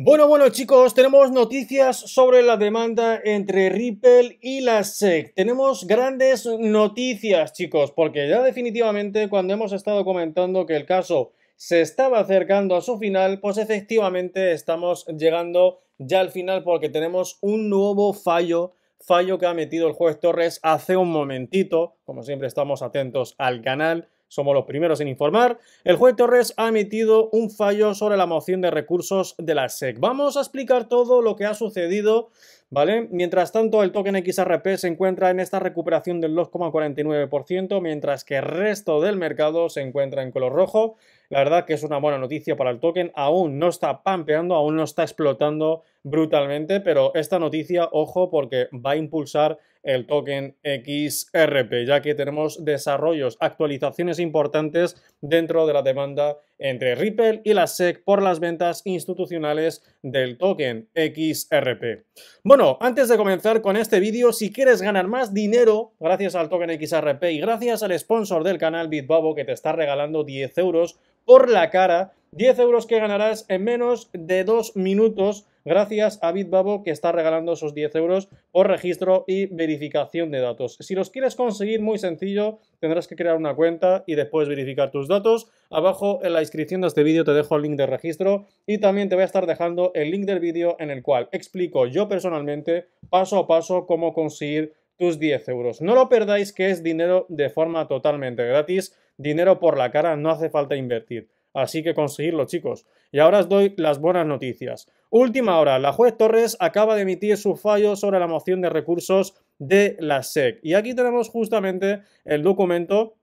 Bueno, bueno chicos, tenemos noticias sobre la demanda entre Ripple y la SEC. Tenemos grandes noticias chicos, porque ya definitivamente cuando hemos estado comentando que el caso se estaba acercando a su final, pues efectivamente estamos llegando ya al final porque tenemos un nuevo fallo, fallo que ha metido el juez Torres hace un momentito, como siempre estamos atentos al canal somos los primeros en informar. El juez Torres ha emitido un fallo sobre la moción de recursos de la SEC. Vamos a explicar todo lo que ha sucedido ¿vale? Mientras tanto, el token XRP se encuentra en esta recuperación del 2,49%, mientras que el resto del mercado se encuentra en color rojo. La verdad que es una buena noticia para el token, aún no está pampeando, aún no está explotando brutalmente, pero esta noticia, ojo, porque va a impulsar el token XRP, ya que tenemos desarrollos, actualizaciones importantes dentro de la demanda entre Ripple y la SEC por las ventas institucionales del token XRP. Bueno, antes de comenzar con este vídeo, si quieres ganar más dinero gracias al token XRP y gracias al sponsor del canal Bitbabo que te está regalando 10 euros por la cara 10 euros que ganarás en menos de 2 minutos gracias a Bitbabo que está regalando esos 10 euros por registro y verificación de datos. Si los quieres conseguir, muy sencillo, tendrás que crear una cuenta y después verificar tus datos. Abajo en la descripción de este vídeo te dejo el link de registro y también te voy a estar dejando el link del vídeo en el cual explico yo personalmente paso a paso cómo conseguir tus 10 euros. No lo perdáis que es dinero de forma totalmente gratis, dinero por la cara, no hace falta invertir así que conseguirlo, chicos. Y ahora os doy las buenas noticias. Última hora, la juez Torres acaba de emitir su fallo sobre la moción de recursos de la SEC. Y aquí tenemos justamente el documento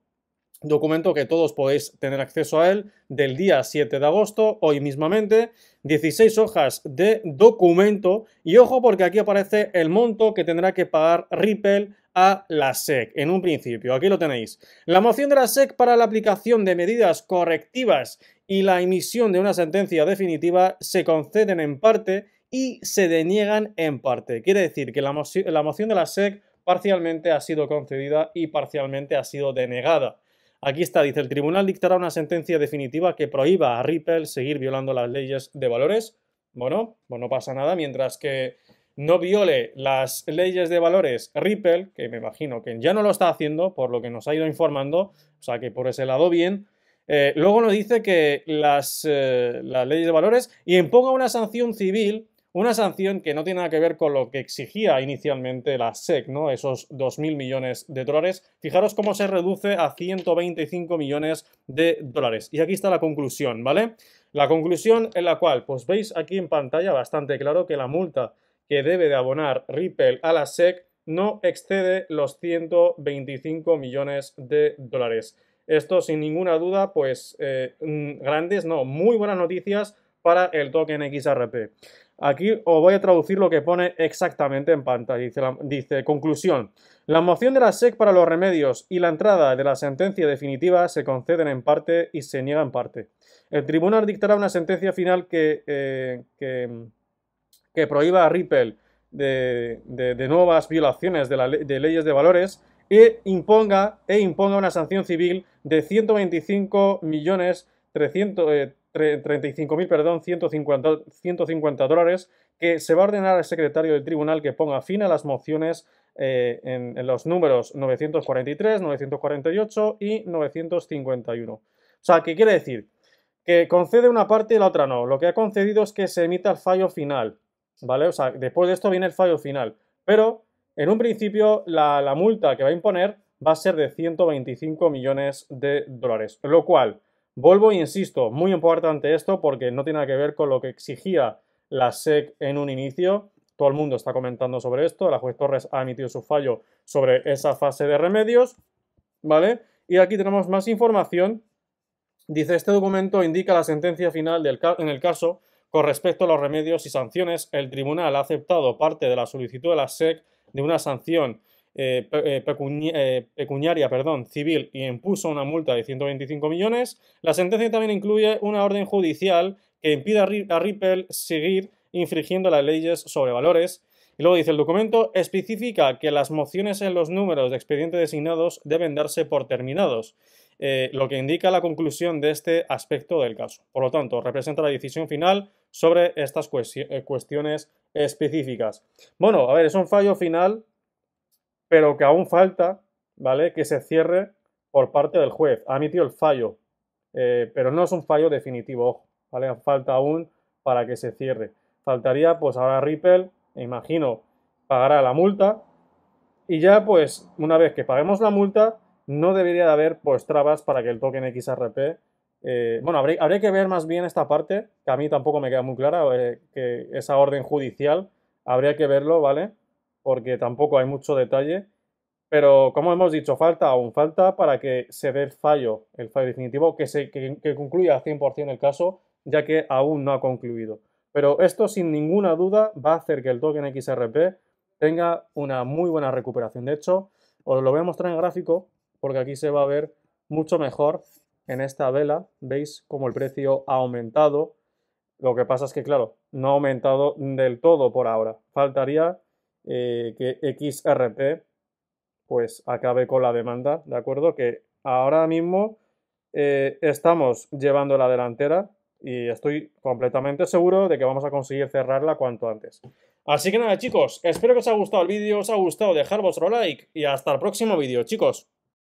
documento que todos podéis tener acceso a él del día 7 de agosto, hoy mismamente, 16 hojas de documento y ojo porque aquí aparece el monto que tendrá que pagar Ripple a la SEC en un principio. Aquí lo tenéis. La moción de la SEC para la aplicación de medidas correctivas y la emisión de una sentencia definitiva se conceden en parte y se deniegan en parte. Quiere decir que la, moción de la SEC parcialmente ha sido concedida y parcialmente ha sido denegada. Aquí está, dice, el tribunal dictará una sentencia definitiva que prohíba a Ripple seguir violando las leyes de valores. Bueno, pues no pasa nada, mientras que no viole las leyes de valores Ripple, que me imagino que ya no lo está haciendo, por lo que nos ha ido informando, o sea que por ese lado bien. Eh, luego nos dice que las, eh, las leyes de valores y imponga una sanción civil una sanción que no tiene nada que ver con lo que exigía inicialmente la SEC, ¿no? Esos 2.000 millones de dólares. Fijaros cómo se reduce a 125 millones de dólares. Y aquí está la conclusión, ¿vale? La conclusión en la cual, pues veis aquí en pantalla bastante claro que la multa que debe de abonar Ripple a la SEC no excede los 125 millones de dólares. Esto sin ninguna duda, pues eh, mm, grandes, no, muy buenas noticias para el token XRP. Aquí os voy a traducir lo que pone exactamente en pantalla. Dice, conclusión. La moción de la SEC para los remedios y la entrada de la sentencia definitiva se conceden en parte y se niega en parte. El tribunal dictará una sentencia final que, eh, que, prohíba a Ripple de, nuevas violaciones de, leyes de valores e imponga, e imponga una sanción civil de 125 millones 300, 35.000, perdón, 150, 150 dólares, que se va a ordenar al secretario del tribunal que ponga fin a las mociones eh, en, los números 943, 948 y 951. O sea, ¿qué quiere decir? Que concede una parte y la otra no. Lo que ha concedido es que se emita el fallo final, ¿vale? O sea, después de esto viene el fallo final. Pero, en un principio, la, la multa que va a imponer va a ser de 125 millones de dólares, lo cual Vuelvo y insisto, muy importante esto porque no tiene nada que ver con lo que exigía la SEC en un inicio. Todo el mundo está comentando sobre esto. La juez Torres ha emitido su fallo sobre esa fase de remedios. ¿Vale? Y aquí tenemos más información. Dice, este documento indica la sentencia final en el caso con respecto a los remedios y sanciones. El tribunal ha aceptado parte de la solicitud de la SEC de una sanción eh, eh, eh, pecuniaria perdón, civil y impuso una multa de 125 millones. La sentencia también incluye una orden judicial que impide a, Ripple seguir infringiendo las leyes sobre valores. Y luego dice el documento especifica que las mociones en los números de expediente designados deben darse por terminados, lo que indica la conclusión de este aspecto del caso. Por lo tanto, representa la decisión final sobre estas cuestiones específicas. Bueno, a ver, es un fallo final pero que aún falta, ¿vale? Que se cierre por parte del juez. Ha emitido el fallo, eh, pero no es un fallo definitivo, ojo, ¿vale? Falta aún para que se cierre. Faltaría, pues ahora Ripple, me imagino, pagará la multa y ya, pues, una vez que paguemos la multa, no debería de haber, pues, trabas para que el token XRP eh, bueno, habría, que ver más bien esta parte, que a mí tampoco me queda muy clara, eh, que esa orden judicial, habría que verlo, ¿vale? porque tampoco hay mucho detalle. Pero como hemos dicho, falta aún falta para que se dé fallo, el fallo definitivo, que, se, concluya al 100% el caso, ya que aún no ha concluido. Pero esto sin ninguna duda va a hacer que el token XRP tenga una muy buena recuperación. De hecho, os lo voy a mostrar en gráfico porque aquí se va a ver mucho mejor en esta vela. Veis cómo el precio ha aumentado. Lo que pasa es que, claro, no ha aumentado del todo por ahora. Faltaría eh, que XRP pues acabe con la demanda, ¿de acuerdo? Que ahora mismo eh, estamos llevando la delantera y estoy completamente seguro de que vamos a conseguir cerrarla cuanto antes. Así que nada chicos, espero que os haya gustado el vídeo, os ha gustado, dejar vuestro like y hasta el próximo vídeo chicos.